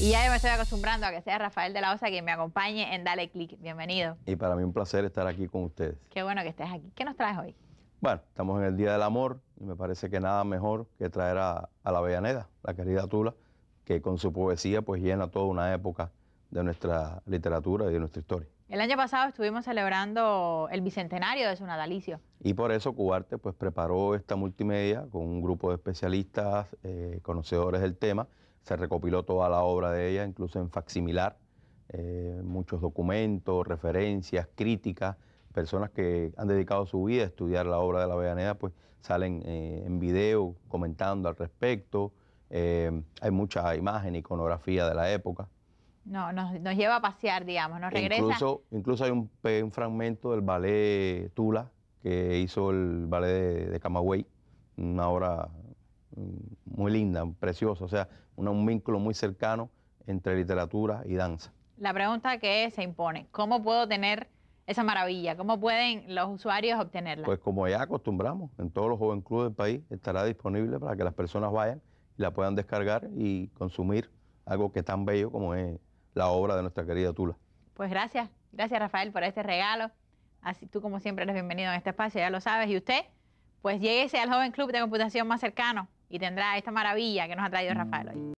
Y ya me estoy acostumbrando a que sea Rafael de la Osa quien me acompañe en Dale Click. Bienvenido. Y para mí un placer estar aquí con ustedes. Qué bueno que estés aquí. ¿Qué nos traes hoy? Bueno, estamos en el Día del Amor y me parece que nada mejor que traer a, la Avellaneda, la querida Tula, que con su poesía pues llena toda una época de nuestra literatura y de nuestra historia. El año pasado estuvimos celebrando el bicentenario de su natalicio. Y por eso Cubarte pues preparó esta multimedia con un grupo de especialistas, eh, conocedores del tema, se recopiló toda la obra de ella, incluso en facsimilar, eh, muchos documentos, referencias, críticas, personas que han dedicado su vida a estudiar la obra de la Avellaneda, pues salen eh, en video comentando al respecto. Eh, hay mucha imagen, iconografía de la época. No, nos, lleva a pasear, digamos, nos regresa. Incluso, incluso hay un, fragmento del ballet Tula que hizo el ballet de, de Camagüey, una obra mm, muy linda, preciosa, o sea, un, vínculo muy cercano entre literatura y danza. La pregunta que se impone, ¿cómo puedo tener esa maravilla? ¿Cómo pueden los usuarios obtenerla? Pues como ya acostumbramos, en todos los joven clubes del país estará disponible para que las personas vayan y la puedan descargar y consumir algo que es tan bello como es la obra de nuestra querida Tula. Pues gracias, gracias Rafael por este regalo. Así tú como siempre eres bienvenido en este espacio, ya lo sabes. Y usted pues lléguese al joven club de computación más cercano y tendrá esta maravilla que nos ha traído Rafael hoy.